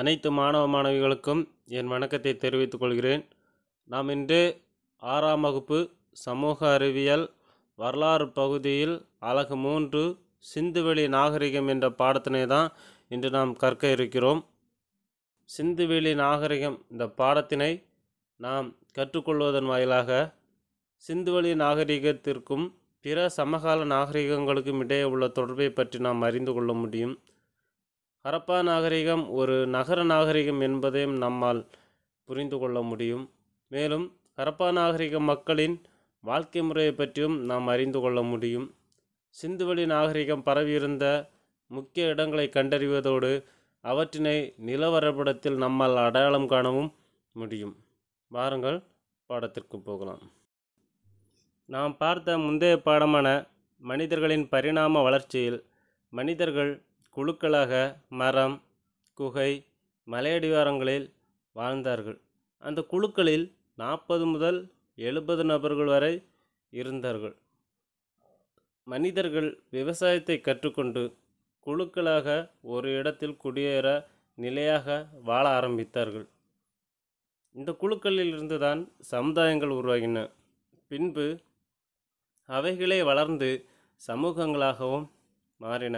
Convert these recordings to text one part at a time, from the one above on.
அனைத்து மாணவ மாணவிகளுக்கும் என் வணக்கத்தை தெரிவித்துக் கொள்கிறேன் நாம் இன்று ஆறாம் வகுப்பு சமூக அறிவியல் வரலாறு பகுதியில் அழகு மூன்று சிந்துவெளி நாகரிகம் என்ற பாடத்தினை தான் இன்று நாம் கற்க இருக்கிறோம் சிந்துவெளி நாகரிகம் இந்த பாடத்தினை நாம் கற்றுக்கொள்வதன் வாயிலாக சிந்துவெளி நாகரிகத்திற்கும் பிற சமகால நாகரிகங்களுக்கும் இடையே உள்ள தொடர்பை பற்றி நாம் அறிந்து கொள்ள முடியும் ஹரப்பா நாகரிகம் ஒரு நகர நாகரிகம் என்பதையும் நம்மால் புரிந்து கொள்ள முடியும் மேலும் ஹரப்பா நாகரிக மக்களின் வாழ்க்கை முறையை பற்றியும் நாம் அறிந்து கொள்ள முடியும் சிந்துவெளி நாகரிகம் பரவியிருந்த முக்கிய இடங்களை கண்டறிவதோடு அவற்றினை நிலவரப்படத்தில் நம்மால் அடையாளம் காணவும் முடியும் வாருங்கள் பாடத்திற்கு போகலாம் நாம் பார்த்த முந்தைய பாடமான மனிதர்களின் பரிணாம வளர்ச்சியில் மனிதர்கள் குழுக்களாக மரம் குகை மலையடிவாரங்களில் வாழ்ந்தார்கள் அந்த குழுக்களில் நாற்பது முதல் எழுபது நபர்கள் வரை இருந்தார்கள் மனிதர்கள் விவசாயத்தை கற்றுக்கொண்டு குழுக்களாக ஒரு இடத்தில் குடியேற நிலையாக வாழ ஆரம்பித்தார்கள் இந்த குழுக்களில் தான் சமுதாயங்கள் உருவாகின பின்பு அவைகளே வளர்ந்து சமூகங்களாகவும் மாறின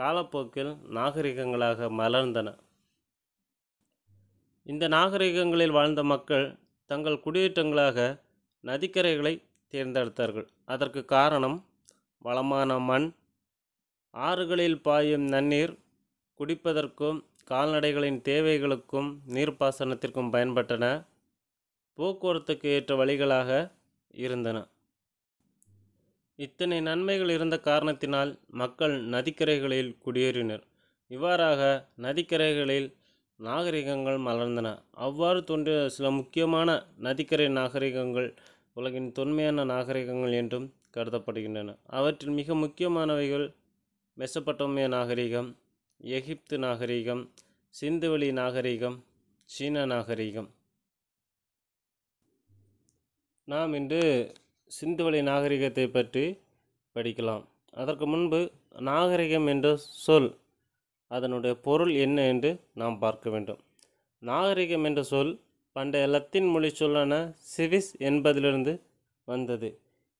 காலப்போக்கில் நாகரிகங்களாக மலர்ந்தன இந்த நாகரிகங்களில் வாழ்ந்த மக்கள் தங்கள் குடியேற்றங்களாக நதிக்கரைகளை தேர்ந்தெடுத்தார்கள் அதற்கு காரணம் வளமான மண் ஆறுகளில் பாயும் நன்னீர் குடிப்பதற்கும் கால்நடைகளின் தேவைகளுக்கும் நீர்ப்பாசனத்திற்கும் பயன்பட்டன போக்குவரத்துக்கு ஏற்ற வழிகளாக இருந்தன இத்தனை நன்மைகள் இருந்த காரணத்தினால் மக்கள் நதிக்கரைகளில் குடியேறினர் இவ்வாறாக நதிக்கரைகளில் நாகரிகங்கள் மலர்ந்தன அவ்வாறு தோன்றிய சில முக்கியமான நதிக்கரை நாகரிகங்கள் உலகின் தொன்மையான நாகரிகங்கள் என்றும் கருதப்படுகின்றன அவற்றில் மிக முக்கியமானவைகள் மெசப்பட்டோமிய நாகரிகம் எகிப்து நாகரிகம் சிந்துவெளி நாகரிகம் சீன நாகரிகம் நாம் இன்று சிந்துவெளி நாகரிகத்தை பற்றி படிக்கலாம் அதற்கு முன்பு நாகரிகம் என்ற சொல் அதனுடைய பொருள் என்ன என்று நாம் பார்க்க வேண்டும் நாகரிகம் என்ற சொல் பண்டைய லத்தின் மொழி சொல்லான சிவிஸ் என்பதிலிருந்து வந்தது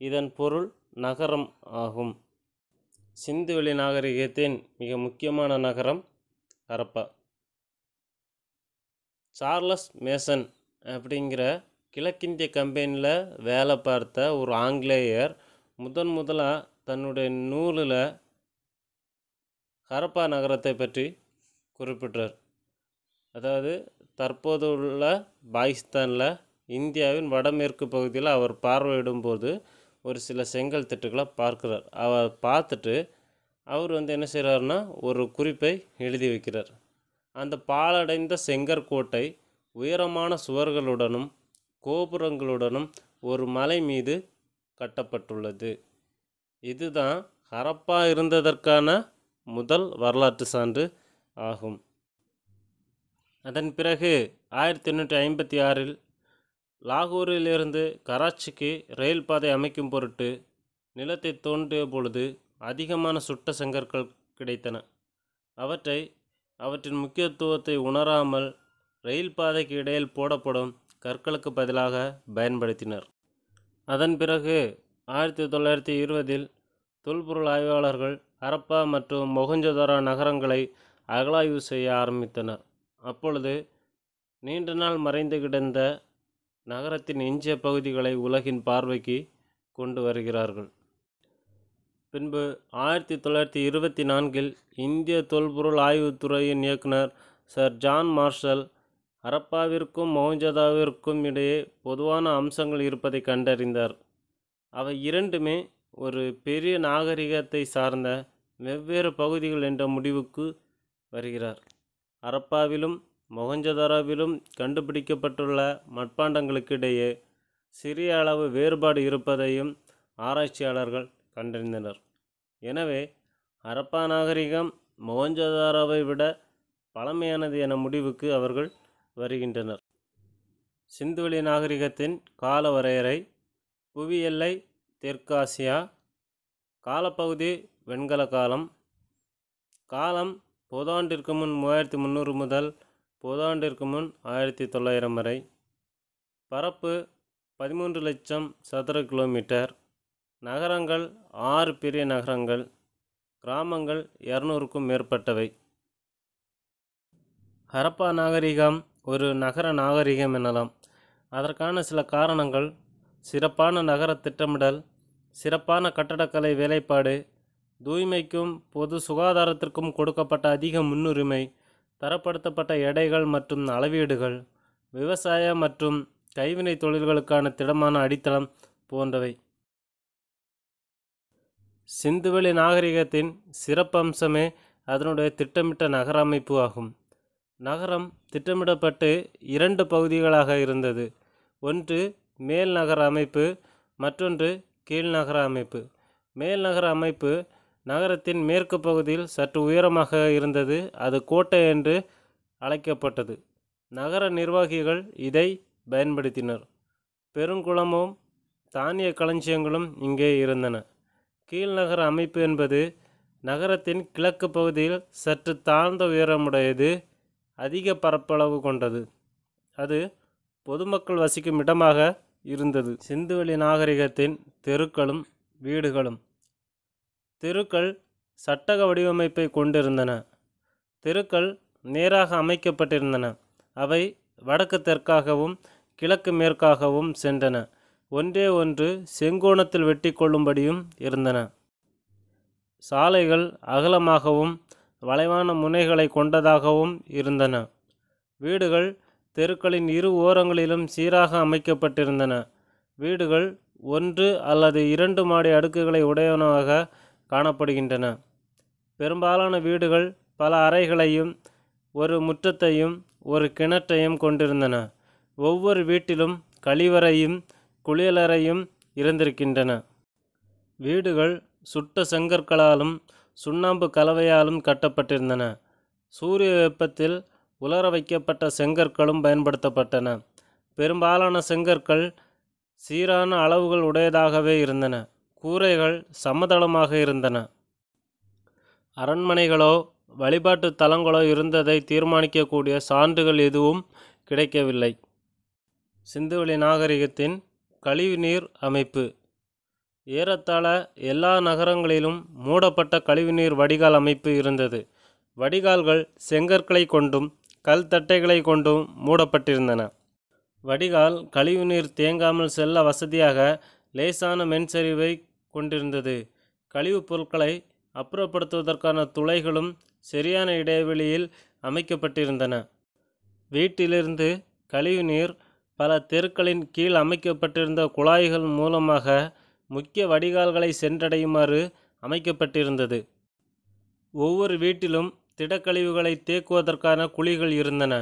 இதன் பொருள் நகரம் ஆகும் சிந்துவெளி நாகரிகத்தின் மிக முக்கியமான நகரம் ஹரப்பா சார்லஸ் மேசன் அப்படிங்கிற கிழக்கிந்திய கம்பெனியில் வேலை பார்த்த ஒரு ஆங்கிலேயர் முதன் முதலாக தன்னுடைய நூலில் ஹரப்பா நகரத்தை பற்றி குறிப்பிட்டார் அதாவது தற்போது உள்ள பாகிஸ்தானில் இந்தியாவின் வடமேற்கு பகுதியில் அவர் பார்வையிடும்போது ஒரு சில செங்கல் திட்டுகளை பார்க்கிறார் அவர் பார்த்துட்டு அவர் வந்து என்ன செய்கிறார்னா ஒரு குறிப்பை எழுதி வைக்கிறார் அந்த பாலடைந்த செங்கற்கோட்டை உயரமான சுவர்களுடனும் கோபுரங்களுடனும் ஒரு மலை மீது கட்டப்பட்டுள்ளது இதுதான் ஹரப்பா இருந்ததற்கான முதல் வரலாற்று சான்று ஆகும் அதன் பிறகு ஆயிரத்தி எண்ணூற்றி ஐம்பத்தி ஆறில் லாகூரிலிருந்து கராச்சிக்கு ரயில் பாதை அமைக்கும் பொருட்டு நிலத்தை தோண்டிய பொழுது அதிகமான சுட்ட செங்கற்கள் கிடைத்தன அவற்றை அவற்றின் முக்கியத்துவத்தை உணராமல் ரயில் பாதைக்கு இடையில் போடப்படும் கற்களுக்கு பதிலாக பயன்படுத்தினர் அதன் பிறகு ஆயிரத்தி தொள்ளாயிரத்தி இருபதில் தொல்பொருள் ஆய்வாளர்கள் ஹரப்பா மற்றும் மொகஞ்சதோரா நகரங்களை அகலாய்வு செய்ய ஆரம்பித்தனர் அப்பொழுது நீண்ட நாள் மறைந்து கிடந்த நகரத்தின் எஞ்சிய பகுதிகளை உலகின் பார்வைக்கு கொண்டு வருகிறார்கள் பின்பு ஆயிரத்தி தொள்ளாயிரத்தி இருபத்தி நான்கில் இந்திய தொல்பொருள் ஆய்வுத்துறையின் இயக்குனர் சர் ஜான் மார்ஷல் ஹரப்பாவிற்கும் மொஹஞ்சதாவிற்கும் இடையே பொதுவான அம்சங்கள் இருப்பதை கண்டறிந்தார் அவை இரண்டுமே ஒரு பெரிய நாகரிகத்தை சார்ந்த வெவ்வேறு பகுதிகள் என்ற முடிவுக்கு வருகிறார் ஹரப்பாவிலும் மொகஞ்சதாராவிலும் கண்டுபிடிக்கப்பட்டுள்ள மட்பாண்டங்களுக்கிடையே சிறிய அளவு வேறுபாடு இருப்பதையும் ஆராய்ச்சியாளர்கள் கண்டறிந்தனர் எனவே ஹரப்பா நாகரிகம் மொகஞ்சதாராவை விட பழமையானது என முடிவுக்கு அவர்கள் வருகின்றனர் சிந்துவெளி நாகரிகத்தின் கால வரையறை புவி எல்லை தெற்காசியா காலப்பகுதி வெண்கல காலம் காலம் பொதாண்டிற்கு முன் மூவாயிரத்தி முந்நூறு முதல் பொதாண்டிற்கு முன் ஆயிரத்தி தொள்ளாயிரம் வரை பரப்பு பதிமூன்று லட்சம் சதுர கிலோமீட்டர் நகரங்கள் ஆறு பெரிய நகரங்கள் கிராமங்கள் இரநூறுக்கும் மேற்பட்டவை ஹரப்பா நாகரிகம் ஒரு நகர நாகரிகம் எனலாம் அதற்கான சில காரணங்கள் சிறப்பான நகர திட்டமிடல் சிறப்பான கட்டடக்கலை வேலைப்பாடு தூய்மைக்கும் பொது சுகாதாரத்திற்கும் கொடுக்கப்பட்ட அதிக முன்னுரிமை தரப்படுத்தப்பட்ட எடைகள் மற்றும் அளவீடுகள் விவசாய மற்றும் கைவினை தொழில்களுக்கான திடமான அடித்தளம் போன்றவை சிந்துவெளி நாகரிகத்தின் சிறப்பம்சமே அதனுடைய திட்டமிட்ட நகர அமைப்பு ஆகும் நகரம் திட்டமிடப்பட்டு இரண்டு பகுதிகளாக இருந்தது ஒன்று மேல் நகர அமைப்பு மற்றொன்று கீழ் நகர அமைப்பு மேல் நகர அமைப்பு நகரத்தின் மேற்கு பகுதியில் சற்று உயரமாக இருந்தது அது கோட்டை என்று அழைக்கப்பட்டது நகர நிர்வாகிகள் இதை பயன்படுத்தினர் பெருங்குளமும் தானிய களஞ்சியங்களும் இங்கே இருந்தன கீழ்நகர அமைப்பு என்பது நகரத்தின் கிழக்கு பகுதியில் சற்று தாழ்ந்த உயரமுடையது அதிக பரப்பளவு கொண்டது அது பொதுமக்கள் வசிக்கும் இடமாக இருந்தது சிந்துவெளி நாகரிகத்தின் தெருக்களும் வீடுகளும் தெருக்கள் சட்டக வடிவமைப்பை கொண்டிருந்தன தெருக்கள் நேராக அமைக்கப்பட்டிருந்தன அவை வடக்கு தெற்காகவும் கிழக்கு மேற்காகவும் சென்றன ஒன்றே ஒன்று செங்கோணத்தில் வெட்டி கொள்ளும்படியும் இருந்தன சாலைகள் அகலமாகவும் வளைவான முனைகளை கொண்டதாகவும் இருந்தன வீடுகள் தெருக்களின் இரு ஓரங்களிலும் சீராக அமைக்கப்பட்டிருந்தன வீடுகள் ஒன்று அல்லது இரண்டு மாடி அடுக்குகளை உடையவனாக காணப்படுகின்றன பெரும்பாலான வீடுகள் பல அறைகளையும் ஒரு முற்றத்தையும் ஒரு கிணற்றையும் கொண்டிருந்தன ஒவ்வொரு வீட்டிலும் கழிவறையும் குளியலறையும் இருந்திருக்கின்றன வீடுகள் சுட்ட செங்கற்களாலும் சுண்ணாம்பு கலவையாலும் கட்டப்பட்டிருந்தன சூரிய வெப்பத்தில் உலர வைக்கப்பட்ட செங்கற்களும் பயன்படுத்தப்பட்டன பெரும்பாலான செங்கற்கள் சீரான அளவுகள் உடையதாகவே இருந்தன கூரைகள் சமதளமாக இருந்தன அரண்மனைகளோ வழிபாட்டு தலங்களோ இருந்ததை தீர்மானிக்கக்கூடிய சான்றுகள் எதுவும் கிடைக்கவில்லை சிந்துவெளி நாகரிகத்தின் கழிவுநீர் அமைப்பு ஏறத்தாழ எல்லா நகரங்களிலும் மூடப்பட்ட கழிவுநீர் வடிகால் அமைப்பு இருந்தது வடிகால்கள் செங்கற்களை கொண்டும் கல் தட்டைகளை கொண்டும் மூடப்பட்டிருந்தன வடிகால் கழிவுநீர் தேங்காமல் செல்ல வசதியாக லேசான மென்சரிவை கொண்டிருந்தது கழிவுப் பொருட்களை அப்புறப்படுத்துவதற்கான துளைகளும் சரியான இடைவெளியில் அமைக்கப்பட்டிருந்தன வீட்டிலிருந்து கழிவுநீர் பல தெருக்களின் கீழ் அமைக்கப்பட்டிருந்த குழாய்கள் மூலமாக முக்கிய வடிகால்களை சென்றடையுமாறு அமைக்கப்பட்டிருந்தது ஒவ்வொரு வீட்டிலும் திடக்கழிவுகளை தேக்குவதற்கான குழிகள் இருந்தன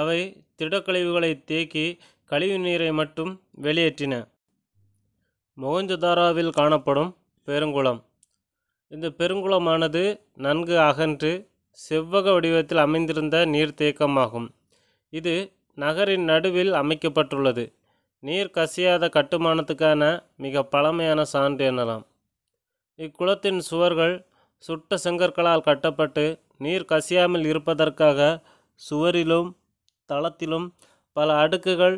அவை திடக்கழிவுகளை தேக்கி கழிவு நீரை மட்டும் வெளியேற்றின மோகஞ்சதாராவில் காணப்படும் பெருங்குளம் இந்த பெருங்குளமானது நன்கு அகன்று செவ்வக வடிவத்தில் அமைந்திருந்த நீர்த்தேக்கமாகும் இது நகரின் நடுவில் அமைக்கப்பட்டுள்ளது நீர் கசியாத கட்டுமானத்துக்கான மிக பழமையான சான்று எனலாம் இக்குளத்தின் சுவர்கள் சுட்ட செங்கற்களால் கட்டப்பட்டு நீர் கசியாமல் இருப்பதற்காக சுவரிலும் தளத்திலும் பல அடுக்குகள்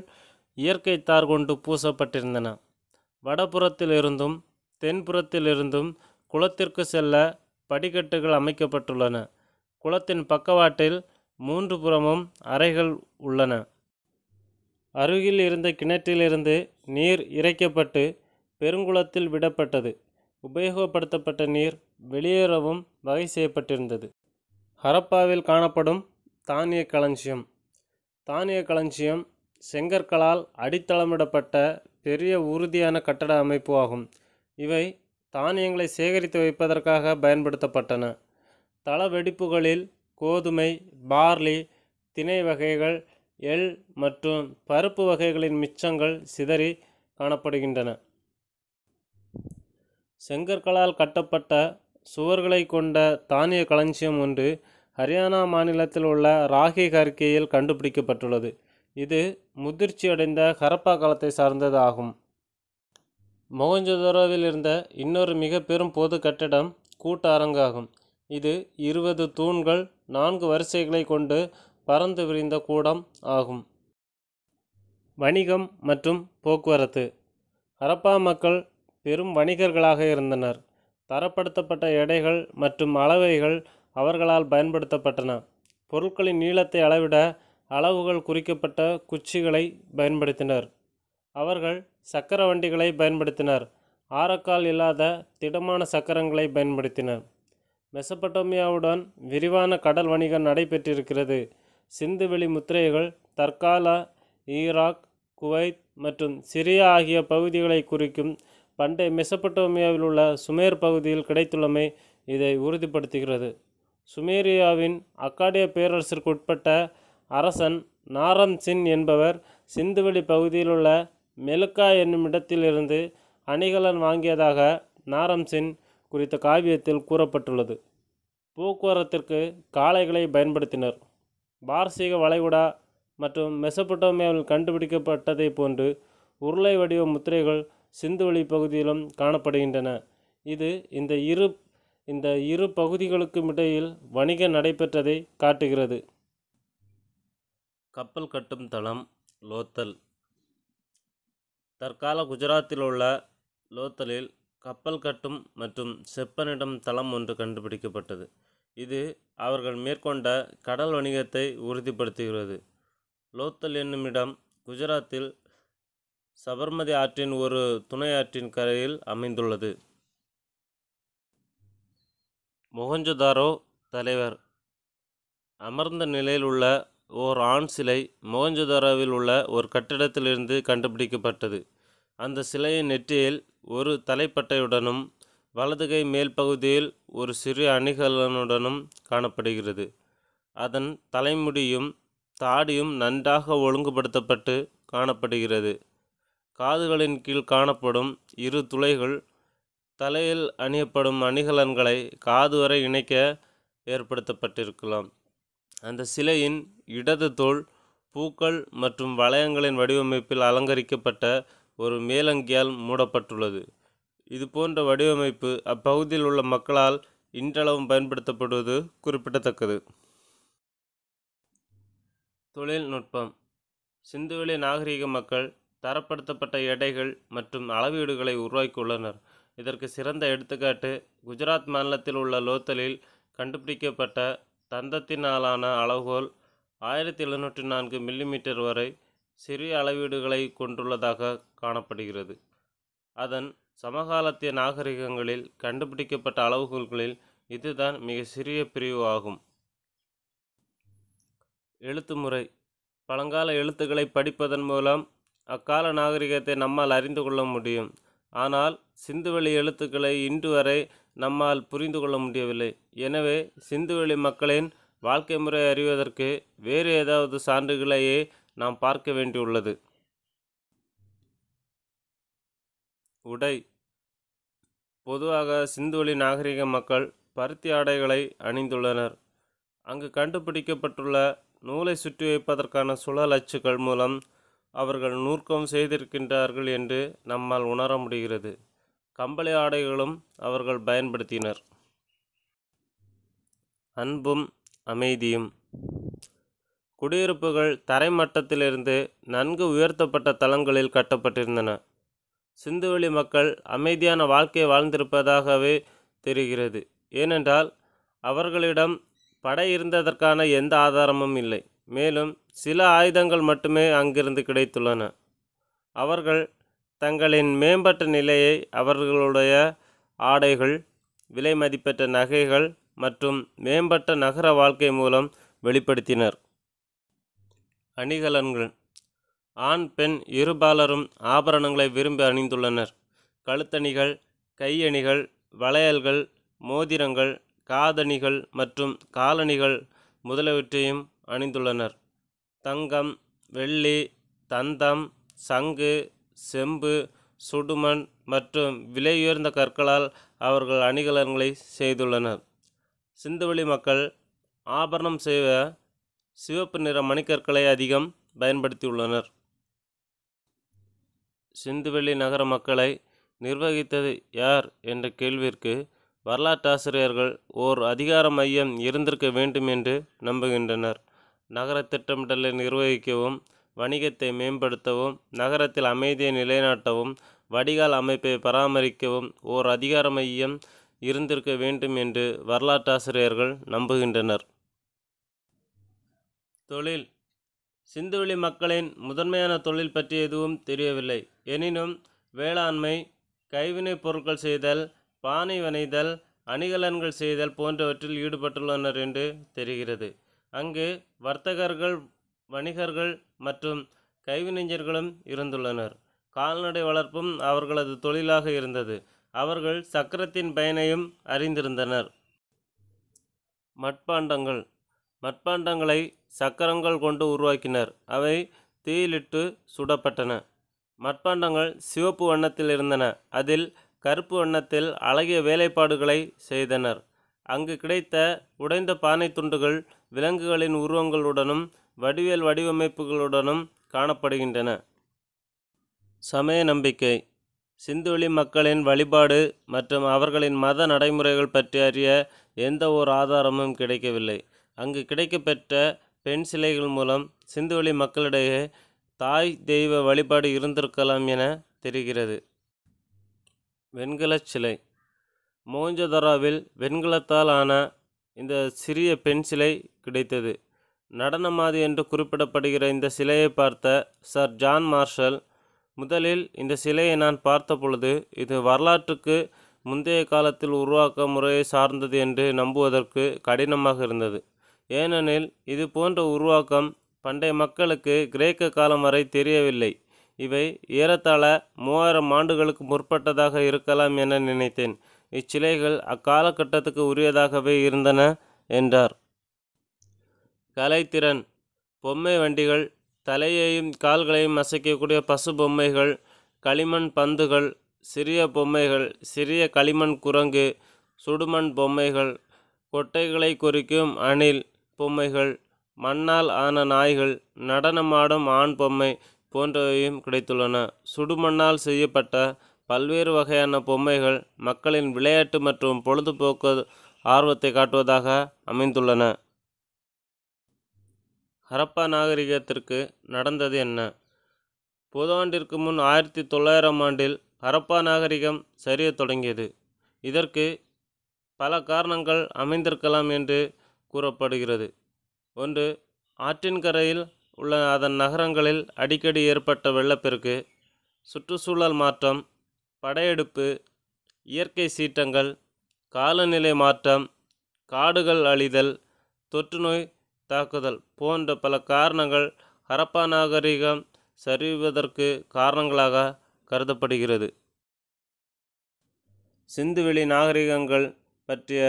இயற்கை தார் கொண்டு பூசப்பட்டிருந்தன வடபுறத்திலிருந்தும் இருந்தும் குளத்திற்கு செல்ல படிக்கட்டுகள் அமைக்கப்பட்டுள்ளன குளத்தின் பக்கவாட்டில் மூன்று புறமும் அறைகள் உள்ளன அருகில் இருந்த கிணற்றிலிருந்து நீர் இறைக்கப்பட்டு பெருங்குளத்தில் விடப்பட்டது உபயோகப்படுத்தப்பட்ட நீர் வெளியேறவும் வகை செய்யப்பட்டிருந்தது ஹரப்பாவில் காணப்படும் தானிய களஞ்சியம் தானிய களஞ்சியம் செங்கற்களால் அடித்தளமிடப்பட்ட பெரிய உறுதியான கட்டட அமைப்பு ஆகும் இவை தானியங்களை சேகரித்து வைப்பதற்காக பயன்படுத்தப்பட்டன தள வெடிப்புகளில் கோதுமை பார்லி திணை வகைகள் எள் மற்றும் பருப்பு வகைகளின் மிச்சங்கள் சிதறி காணப்படுகின்றன செங்கற்களால் கட்டப்பட்ட சுவர்களை கொண்ட தானிய களஞ்சியம் ஒன்று ஹரியானா மாநிலத்தில் உள்ள ராகி கர்கேயில் கண்டுபிடிக்கப்பட்டுள்ளது இது முதிர்ச்சியடைந்த ஹரப்பா காலத்தை சார்ந்தது ஆகும் மொகஞ்சதோரோவில் இருந்த இன்னொரு மிக பெரும் பொது கட்டிடம் கூட்ட அரங்காகும் இது இருபது தூண்கள் நான்கு வரிசைகளை கொண்டு பறந்து விரிந்த கூடம் ஆகும் வணிகம் மற்றும் போக்குவரத்து ஹரப்பா மக்கள் பெரும் வணிகர்களாக இருந்தனர் தரப்படுத்தப்பட்ட எடைகள் மற்றும் அளவைகள் அவர்களால் பயன்படுத்தப்பட்டன பொருட்களின் நீளத்தை அளவிட அளவுகள் குறிக்கப்பட்ட குச்சிகளை பயன்படுத்தினர் அவர்கள் சக்கர வண்டிகளை பயன்படுத்தினர் ஆரக்கால் இல்லாத திடமான சக்கரங்களை பயன்படுத்தினர் மெசபட்டோமியாவுடன் விரிவான கடல் வணிகம் நடைபெற்றிருக்கிறது சிந்துவெளி முத்திரைகள் தற்கால ஈராக் குவைத் மற்றும் சிரியா ஆகிய பகுதிகளை குறிக்கும் பண்டை மெசப்பட்டோமியாவில் உள்ள சுமேர் பகுதியில் கிடைத்துள்ளமை இதை உறுதிப்படுத்துகிறது சுமேரியாவின் அக்காடிய பேரரசிற்கு உட்பட்ட அரசன் நாரம் சின் என்பவர் சிந்துவெளி பகுதியிலுள்ள மெலுக்கா என்னும் இடத்திலிருந்து அணிகலன் வாங்கியதாக நாரம் சின் குறித்த காவியத்தில் கூறப்பட்டுள்ளது போக்குவரத்திற்கு காளைகளை பயன்படுத்தினர் பாரசீக வளைகுடா மற்றும் மெசபட்டோமியாவில் கண்டுபிடிக்கப்பட்டதை போன்று உருளை வடிவ முத்திரைகள் சிந்துவெளி பகுதியிலும் காணப்படுகின்றன இது இந்த இரு இந்த இரு பகுதிகளுக்கும் இடையில் வணிகம் நடைபெற்றதை காட்டுகிறது கப்பல் கட்டும் தளம் லோத்தல் தற்கால குஜராத்தில் உள்ள லோத்தலில் கப்பல் கட்டும் மற்றும் செப்பனிடம் தளம் ஒன்று கண்டுபிடிக்கப்பட்டது இது அவர்கள் மேற்கொண்ட கடல் வணிகத்தை உறுதிப்படுத்துகிறது லோத்தல் என்னுமிடம் குஜராத்தில் சபர்மதி ஆற்றின் ஒரு துணை ஆற்றின் கரையில் அமைந்துள்ளது மொகஞ்சதாரோ தலைவர் அமர்ந்த நிலையில் உள்ள ஓர் ஆண் சிலை மொகஞ்சதாரோவில் உள்ள ஒரு கட்டிடத்திலிருந்து கண்டுபிடிக்கப்பட்டது அந்த சிலையின் நெற்றியில் ஒரு தலைப்பட்டையுடனும் வலது கை மேல் பகுதியில் ஒரு சிறு அணிகலனுடனும் காணப்படுகிறது அதன் தலைமுடியும் தாடியும் நன்றாக ஒழுங்குபடுத்தப்பட்டு காணப்படுகிறது காதுகளின் கீழ் காணப்படும் இரு துளைகள் தலையில் அணியப்படும் அணிகலன்களை காது வரை இணைக்க ஏற்படுத்தப்பட்டிருக்கலாம் அந்த சிலையின் இடது தோல் பூக்கள் மற்றும் வளையங்களின் வடிவமைப்பில் அலங்கரிக்கப்பட்ட ஒரு மேலங்கியால் மூடப்பட்டுள்ளது இது போன்ற வடிவமைப்பு அப்பகுதியில் உள்ள மக்களால் இன்றளவும் பயன்படுத்தப்படுவது குறிப்பிடத்தக்கது தொழில்நுட்பம் சிந்துவெளி நாகரிக மக்கள் தரப்படுத்தப்பட்ட எடைகள் மற்றும் அளவீடுகளை உருவாக்கியுள்ளனர் இதற்கு சிறந்த எடுத்துக்காட்டு குஜராத் மாநிலத்தில் உள்ள லோத்தலில் கண்டுபிடிக்கப்பட்ட தந்தத்தினாலான அளவுகோல் ஆயிரத்தி எழுநூற்றி நான்கு மில்லிமீட்டர் வரை சிறிய அளவீடுகளை கொண்டுள்ளதாக காணப்படுகிறது அதன் சமகாலத்திய நாகரிகங்களில் கண்டுபிடிக்கப்பட்ட அளவுகோல்களில் இதுதான் மிக சிறிய பிரிவு ஆகும் எழுத்து முறை பழங்கால எழுத்துக்களை படிப்பதன் மூலம் அக்கால நாகரிகத்தை நம்மால் அறிந்து கொள்ள முடியும் ஆனால் சிந்துவெளி எழுத்துக்களை இன்று வரை நம்மால் புரிந்து கொள்ள முடியவில்லை எனவே சிந்துவெளி மக்களின் வாழ்க்கை முறை அறிவதற்கு வேறு ஏதாவது சான்றுகளையே நாம் பார்க்க வேண்டியுள்ளது உடை பொதுவாக சிந்துவெளி நாகரிக மக்கள் பருத்தி ஆடைகளை அணிந்துள்ளனர் அங்கு கண்டுபிடிக்கப்பட்டுள்ள நூலை சுற்றி வைப்பதற்கான சுழல் அச்சுகள் மூலம் அவர்கள் நூற்கம் செய்திருக்கின்றார்கள் என்று நம்மால் உணர முடிகிறது கம்பளி ஆடைகளும் அவர்கள் பயன்படுத்தினர் அன்பும் அமைதியும் குடியிருப்புகள் தரைமட்டத்திலிருந்து நன்கு உயர்த்தப்பட்ட தளங்களில் கட்டப்பட்டிருந்தன சிந்துவெளி மக்கள் அமைதியான வாழ்க்கை வாழ்ந்திருப்பதாகவே தெரிகிறது ஏனென்றால் அவர்களிடம் படை இருந்ததற்கான எந்த ஆதாரமும் இல்லை மேலும் சில ஆயுதங்கள் மட்டுமே அங்கிருந்து கிடைத்துள்ளன அவர்கள் தங்களின் மேம்பட்ட நிலையை அவர்களுடைய ஆடைகள் விலை மதிப்பற்ற நகைகள் மற்றும் மேம்பட்ட நகர வாழ்க்கை மூலம் வெளிப்படுத்தினர் அணிகலன்கள் ஆண் பெண் இருபாலரும் ஆபரணங்களை விரும்பி அணிந்துள்ளனர் கழுத்தணிகள் கையணிகள் வளையல்கள் மோதிரங்கள் காதணிகள் மற்றும் காலணிகள் முதலியவற்றையும் அணிந்துள்ளனர் தங்கம் வெள்ளி தந்தம் சங்கு செம்பு சுடுமண் மற்றும் விலையுயர்ந்த கற்களால் அவர்கள் அணிகலன்களை செய்துள்ளனர் சிந்துவெளி மக்கள் ஆபரணம் செய்ய சிவப்பு நிற மணிக்கற்களை அதிகம் பயன்படுத்தியுள்ளனர் சிந்துவெளி நகர மக்களை நிர்வகித்தது யார் என்ற கேள்விற்கு வரலாற்றாசிரியர்கள் ஓர் அதிகார மையம் இருந்திருக்க வேண்டும் என்று நம்புகின்றனர் நகர திட்டமிடலை நிர்வகிக்கவும் வணிகத்தை மேம்படுத்தவும் நகரத்தில் அமைதியை நிலைநாட்டவும் வடிகால் அமைப்பை பராமரிக்கவும் ஓர் அதிகார மையம் இருந்திருக்க வேண்டும் என்று வரலாற்றாசிரியர்கள் நம்புகின்றனர் தொழில் சிந்துவெளி மக்களின் முதன்மையான தொழில் பற்றி எதுவும் தெரியவில்லை எனினும் வேளாண்மை கைவினைப் பொருட்கள் செய்தல் பானை வனைதல் அணிகலன்கள் செய்தல் போன்றவற்றில் ஈடுபட்டுள்ளனர் என்று தெரிகிறது அங்கு வர்த்தகர்கள் வணிகர்கள் மற்றும் கைவினைஞர்களும் இருந்துள்ளனர் கால்நடை வளர்ப்பும் அவர்களது தொழிலாக இருந்தது அவர்கள் சக்கரத்தின் பயனையும் அறிந்திருந்தனர் மட்பாண்டங்கள் மட்பாண்டங்களை சக்கரங்கள் கொண்டு உருவாக்கினர் அவை தீயிலிட்டு சுடப்பட்டன மட்பாண்டங்கள் சிவப்பு வண்ணத்தில் இருந்தன அதில் கருப்பு வண்ணத்தில் அழகிய வேலைப்பாடுகளை செய்தனர் அங்கு கிடைத்த உடைந்த பானை துண்டுகள் விலங்குகளின் உருவங்களுடனும் வடிவியல் வடிவமைப்புகளுடனும் காணப்படுகின்றன சமய நம்பிக்கை சிந்துவெளி மக்களின் வழிபாடு மற்றும் அவர்களின் மத நடைமுறைகள் பற்றி அறிய எந்த ஒரு ஆதாரமும் கிடைக்கவில்லை அங்கு கிடைக்கப்பெற்ற பெண் சிலைகள் மூலம் சிந்துவெளி மக்களிடையே தாய் தெய்வ வழிபாடு இருந்திருக்கலாம் என தெரிகிறது வெண்கலச் சிலை மோஞ்சதராவில் வெண்கலத்தால் ஆன இந்த சிறிய பெண் சிலை கிடைத்தது நடனமாது என்று குறிப்பிடப்படுகிற இந்த சிலையை பார்த்த சர் ஜான் மார்ஷல் முதலில் இந்த சிலையை நான் பார்த்தபொழுது இது வரலாற்றுக்கு முந்தைய காலத்தில் உருவாக்க முறையை சார்ந்தது என்று நம்புவதற்கு கடினமாக இருந்தது ஏனெனில் இது போன்ற உருவாக்கம் பண்டைய மக்களுக்கு கிரேக்க காலம் வரை தெரியவில்லை இவை ஏறத்தாழ மூவாயிரம் ஆண்டுகளுக்கு முற்பட்டதாக இருக்கலாம் என நினைத்தேன் இச்சிலைகள் அக்காலகட்டத்துக்கு உரியதாகவே இருந்தன என்றார் கலைத்திறன் பொம்மை வண்டிகள் தலையையும் கால்களையும் அசைக்கக்கூடிய பசு பொம்மைகள் களிமண் பந்துகள் சிறிய பொம்மைகள் சிறிய களிமண் குரங்கு சுடுமண் பொம்மைகள் கொட்டைகளை குறிக்கும் அணில் பொம்மைகள் மண்ணால் ஆன நாய்கள் நடனமாடும் ஆண் பொம்மை போன்றவையும் கிடைத்துள்ளன சுடுமண்ணால் செய்யப்பட்ட பல்வேறு வகையான பொம்மைகள் மக்களின் விளையாட்டு மற்றும் பொழுதுபோக்கு ஆர்வத்தை காட்டுவதாக அமைந்துள்ளன ஹரப்பா நாகரிகத்திற்கு நடந்தது என்ன புதாண்டிற்கு முன் ஆயிரத்தி தொள்ளாயிரம் ஆண்டில் ஹரப்பா நாகரிகம் சரிய தொடங்கியது இதற்கு பல காரணங்கள் அமைந்திருக்கலாம் என்று கூறப்படுகிறது ஒன்று ஆற்றின் கரையில் உள்ள அதன் நகரங்களில் அடிக்கடி ஏற்பட்ட வெள்ளப்பெருக்கு சுற்றுச்சூழல் மாற்றம் படையெடுப்பு இயற்கை சீற்றங்கள் காலநிலை மாற்றம் காடுகள் அழிதல் தொற்றுநோய் தாக்குதல் போன்ற பல காரணங்கள் ஹரப்பா நாகரிகம் சரிவதற்கு காரணங்களாக கருதப்படுகிறது சிந்துவெளி நாகரிகங்கள் பற்றிய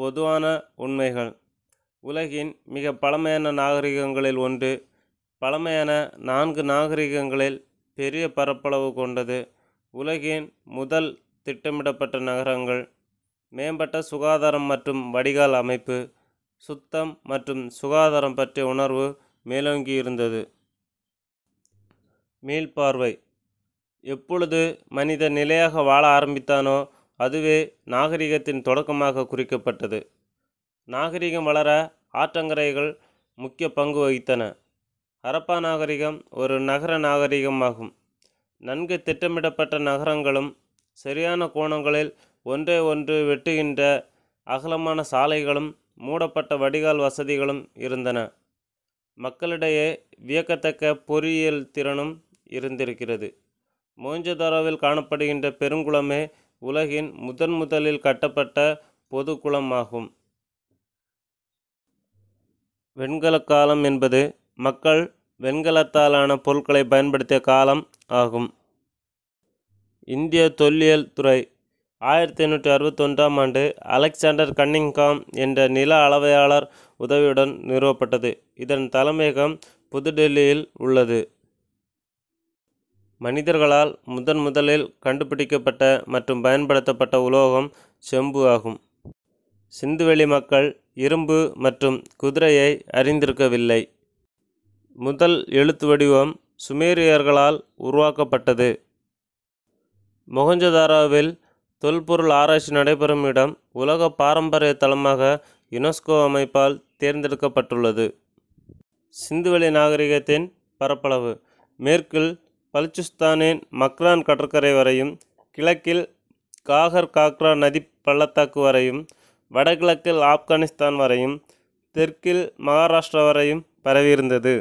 பொதுவான உண்மைகள் உலகின் மிக பழமையான நாகரிகங்களில் ஒன்று பழமையான நான்கு நாகரிகங்களில் பெரிய பரப்பளவு கொண்டது உலகின் முதல் திட்டமிடப்பட்ட நகரங்கள் மேம்பட்ட சுகாதாரம் மற்றும் வடிகால் அமைப்பு சுத்தம் மற்றும் சுகாதாரம் பற்றிய உணர்வு மேலோங்கி இருந்தது மீள்பார்வை எப்பொழுது மனித நிலையாக வாழ ஆரம்பித்தானோ அதுவே நாகரிகத்தின் தொடக்கமாக குறிக்கப்பட்டது நாகரிகம் வளர ஆற்றங்கரைகள் முக்கிய பங்கு வகித்தன ஹரப்பா நாகரிகம் ஒரு நகர நாகரிகமாகும் நன்கு திட்டமிடப்பட்ட நகரங்களும் சரியான கோணங்களில் ஒன்றே ஒன்று வெட்டுகின்ற அகலமான சாலைகளும் மூடப்பட்ட வடிகால் வசதிகளும் இருந்தன மக்களிடையே வியக்கத்தக்க பொறியியல் திறனும் இருந்திருக்கிறது மோஞ்சதாரோவில் காணப்படுகின்ற பெருங்குளமே உலகின் முதன் முதலில் கட்டப்பட்ட பொது குளமாகும் வெண்கல காலம் என்பது மக்கள் வெண்கலத்தாலான பொருட்களை பயன்படுத்திய காலம் ஆகும் இந்திய தொல்லியல் துறை ஆயிரத்தி எண்ணூற்றி அறுபத்தொன்றாம் ஆண்டு அலெக்சாண்டர் கன்னிங்காம் என்ற நில அளவையாளர் உதவியுடன் நிறுவப்பட்டது இதன் தலைமையகம் புதுடெல்லியில் உள்ளது மனிதர்களால் முதன் முதலில் கண்டுபிடிக்கப்பட்ட மற்றும் பயன்படுத்தப்பட்ட உலோகம் செம்பு ஆகும் சிந்துவெளி மக்கள் இரும்பு மற்றும் குதிரையை அறிந்திருக்கவில்லை முதல் எழுத்து வடிவம் சுமேரியர்களால் உருவாக்கப்பட்டது மொகஞ்சதாராவில் தொல்பொருள் ஆராய்ச்சி நடைபெறும் இடம் உலக பாரம்பரிய தளமாக யுனெஸ்கோ அமைப்பால் தேர்ந்தெடுக்கப்பட்டுள்ளது சிந்துவெளி நாகரிகத்தின் பரப்பளவு மேற்கில் பலுச்சிஸ்தானின் மக்ரான் கடற்கரை வரையும் கிழக்கில் காகர் காக்ரா நதி பள்ளத்தாக்கு வரையும் வடகிழக்கில் ஆப்கானிஸ்தான் வரையும் தெற்கில் மகாராஷ்டிரா வரையும் பரவியிருந்தது